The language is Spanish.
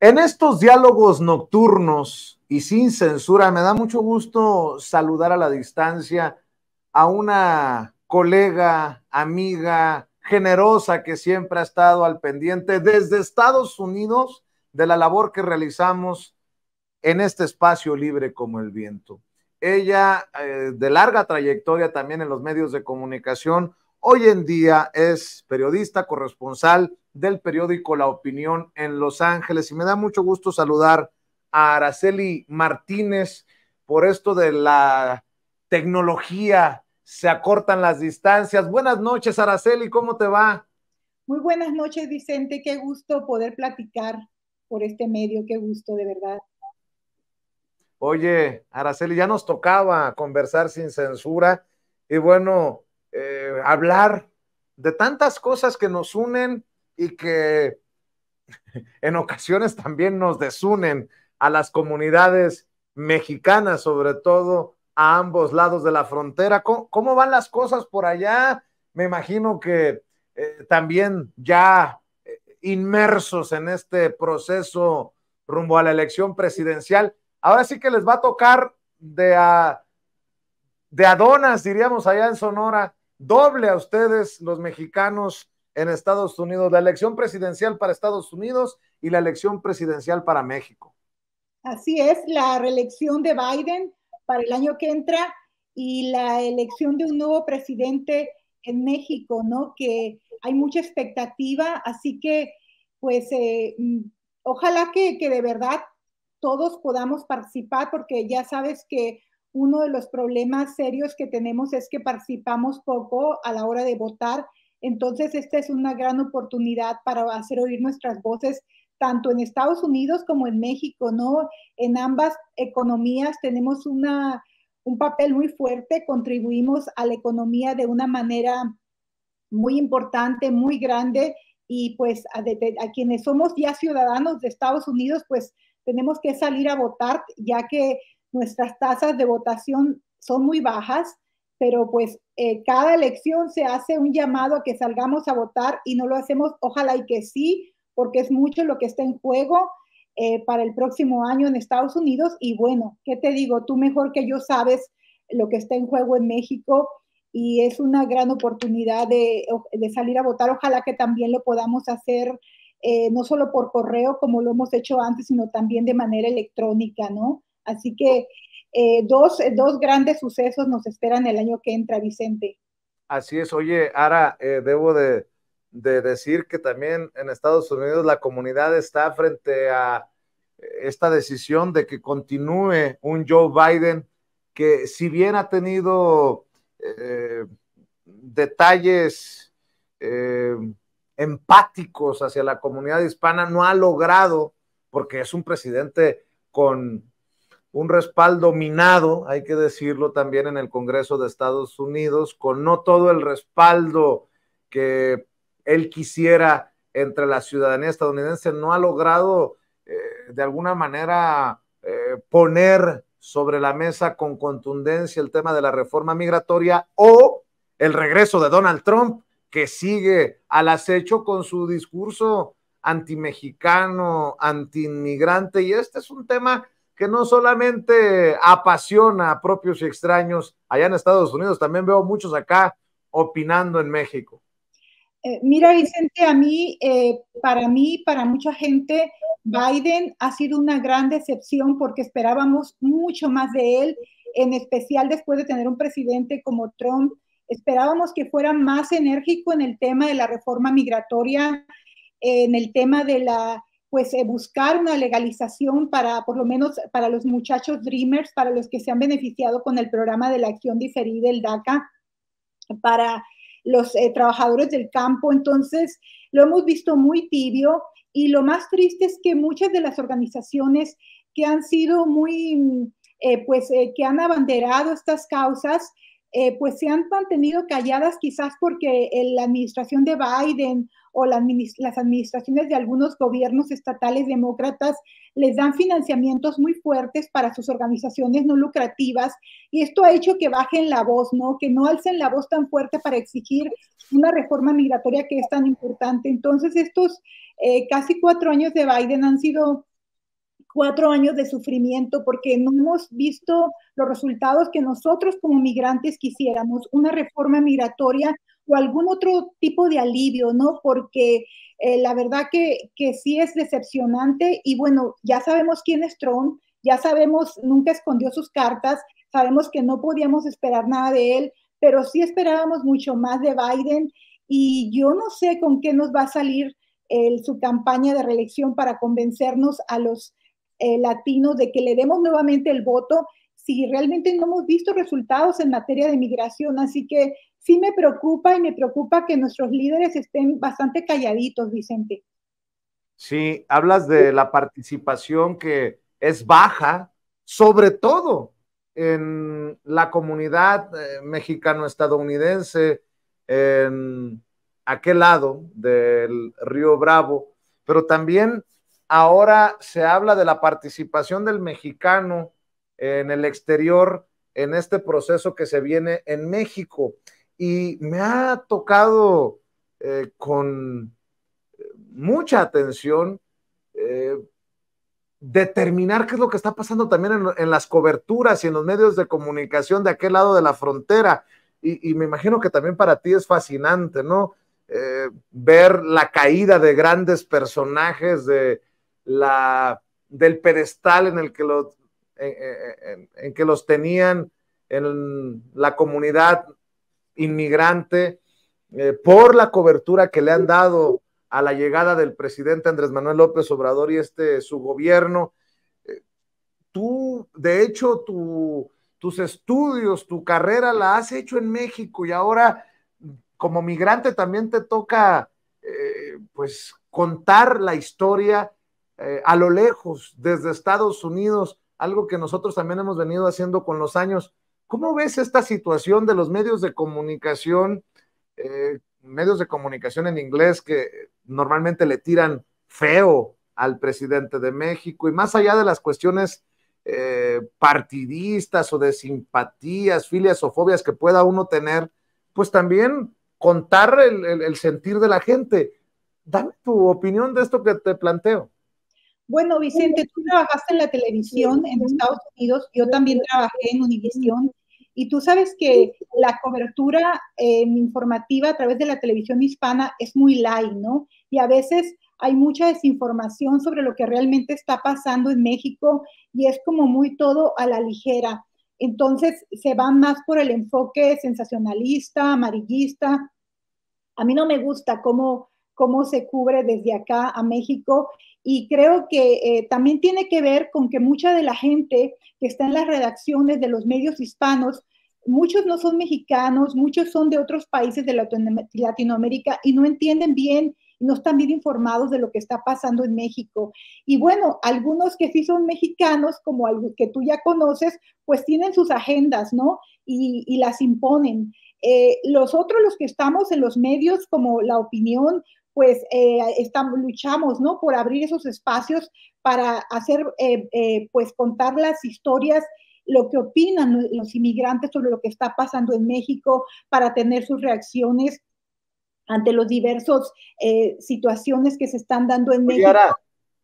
En estos diálogos nocturnos y sin censura, me da mucho gusto saludar a la distancia a una colega, amiga, generosa que siempre ha estado al pendiente desde Estados Unidos de la labor que realizamos en este espacio libre como el viento. Ella, eh, de larga trayectoria también en los medios de comunicación, hoy en día es periodista corresponsal del periódico La Opinión en Los Ángeles y me da mucho gusto saludar a Araceli Martínez por esto de la tecnología, se acortan las distancias. Buenas noches, Araceli, ¿cómo te va? Muy buenas noches, Vicente, qué gusto poder platicar por este medio, qué gusto, de verdad. Oye, Araceli, ya nos tocaba conversar sin censura y bueno, hablar de tantas cosas que nos unen y que en ocasiones también nos desunen a las comunidades mexicanas, sobre todo a ambos lados de la frontera. ¿Cómo, van las cosas por allá? Me imagino que eh, también ya eh, inmersos en este proceso rumbo a la elección presidencial. Ahora sí que les va a tocar de a, de adonas, diríamos allá en Sonora, doble a ustedes los mexicanos en Estados Unidos, la elección presidencial para Estados Unidos y la elección presidencial para México. Así es, la reelección de Biden para el año que entra y la elección de un nuevo presidente en México, ¿no? Que hay mucha expectativa, así que pues eh, mm, ojalá que de verdad todos podamos participar porque ya sabes que uno de los problemas serios que tenemos es que participamos poco a la hora de votar. Entonces, esta es una gran oportunidad para hacer oír nuestras voces tanto en Estados Unidos como en México, ¿no? En ambas economías tenemos un papel muy fuerte, contribuimos a la economía de una manera muy importante, muy grande, y pues a, a quienes somos ya ciudadanos de Estados Unidos, pues tenemos que salir a votar, ya que nuestras tasas de votación son muy bajas, pero pues eh, cada elección se hace un llamado a que salgamos a votar y no lo hacemos, ojalá y que sí, porque es mucho lo que está en juego eh, para el próximo año en Estados Unidos. Y bueno, ¿qué te digo? Tú mejor que yo sabes lo que está en juego en México y es una gran oportunidad de, salir a votar. Ojalá que también lo podamos hacer. Eh, no solo por correo como lo hemos hecho antes, sino también de manera electrónica, ¿no? Así que eh, eh, dos, grandes sucesos nos esperan el año que entra, Vicente. Así es, oye, ahora eh, debo de, decir que también en Estados Unidos la comunidad está frente a esta decisión de que continúe un Joe Biden que si bien ha tenido detalles empáticos hacia la comunidad hispana, no ha logrado, porque es un presidente con un respaldo minado, hay que decirlo también en el Congreso de Estados Unidos, con no todo el respaldo que él quisiera entre la ciudadanía estadounidense, no ha logrado eh, de alguna manera eh, poner sobre la mesa con contundencia el tema de la reforma migratoria o el regreso de Donald Trump, que sigue al acecho con su discurso antimexicano, antiinmigrante, y este es un tema que no solamente apasiona a propios y extraños allá en Estados Unidos, también veo muchos acá opinando en México. Eh, mira, Vicente, a mí, eh, para mí, para mucha gente, Biden ha sido una gran decepción porque esperábamos mucho más de él, en especial después de tener un presidente como Trump. Esperábamos que fuera más enérgico en el tema de la reforma migratoria, en el tema de la pues eh, buscar una legalización para, por lo menos para los muchachos Dreamers, para los que se han beneficiado con el programa de la acción diferida, el DACA, para los eh, trabajadores del campo. Entonces, lo hemos visto muy tibio y lo más triste es que muchas de las organizaciones que han sido muy, eh, pues, que han abanderado estas causas, pues se han mantenido calladas quizás porque la administración de Biden o las administraciones de algunos gobiernos estatales demócratas les dan financiamientos muy fuertes para sus organizaciones no lucrativas y esto ha hecho que bajen la voz, ¿no? Que no alcen la voz tan fuerte para exigir una reforma migratoria que es tan importante. Entonces, estos eh, casi cuatro años de Biden han sido cuatro años de sufrimiento porque no hemos visto los resultados que nosotros como migrantes quisiéramos, una reforma migratoria o algún otro tipo de alivio, ¿no? Porque eh, la verdad que, sí es decepcionante y bueno, ya sabemos quién es Trump, ya sabemos, nunca escondió sus cartas, sabemos que no podíamos esperar nada de él, pero sí esperábamos mucho más de Biden y yo no sé con qué nos va a salir su campaña de reelección para convencernos a los eh, latinos de que le demos nuevamente el voto y realmente no hemos visto resultados en materia de migración. Así que sí me preocupa y me preocupa que nuestros líderes estén bastante calladitos, Vicente. Sí, hablas de la participación que es baja, sobre todo en la comunidad eh, mexicano-estadounidense, en aquel lado del río Bravo, pero también ahora se habla de la participación del mexicano en el exterior en este proceso que se viene en México. Y me ha tocado eh, con eh, mucha atención eh, determinar qué es lo que está pasando también en, las coberturas y en los medios de comunicación de aquel lado de la frontera. Y, me imagino que también para ti es fascinante, ¿no? ver la caída de grandes personajes de la, del pedestal en el que lo en, que los tenían en la comunidad inmigrante, eh, por la cobertura que le han dado a la llegada del presidente Andrés Manuel López Obrador y este su gobierno. Eh, tú, de hecho, tus estudios, tu carrera la has hecho en México y ahora como migrante también te toca, eh, pues, contar la historia a lo lejos, desde Estados Unidos algo que nosotros también hemos venido haciendo con los años. ¿Cómo ves esta situación de los medios de comunicación, eh, medios de comunicación en inglés que normalmente le tiran feo al presidente de México y más allá de las cuestiones eh, partidistas o de simpatías, filias o fobias que pueda uno tener, pues también contar el sentir de la gente. Dame tu opinión de esto que te planteo. Bueno, Vicente, tú trabajaste en la televisión en Estados Unidos, yo también trabajé en Univisión, y tú sabes que la cobertura em, informativa a través de la televisión hispana es muy light, ¿no? Y a veces hay mucha desinformación sobre lo que realmente está pasando en México y es como muy todo a la ligera. Entonces se va más por el enfoque sensacionalista, amarillista. A mí no me gusta cómo cómo se cubre desde acá a México. Y creo que eh, también tiene que ver con que mucha de la gente que está en las redacciones de los medios hispanos, muchos no son mexicanos, muchos son de otros países de Latinoamérica y no entienden bien no están bien informados de lo que está pasando en México. Y bueno, algunos que sí son mexicanos, como algo que tú ya conoces, pues tienen sus agendas, ¿no? Y, las imponen. Eh, los otros, los que estamos en los medios como La Opinión, pues eh, estamos, luchamos ¿no? por abrir esos espacios para hacer, eh, eh, pues contar las historias, lo que opinan los inmigrantes sobre lo que está pasando en México, para tener sus reacciones ante los diversos situaciones que se están dando en México.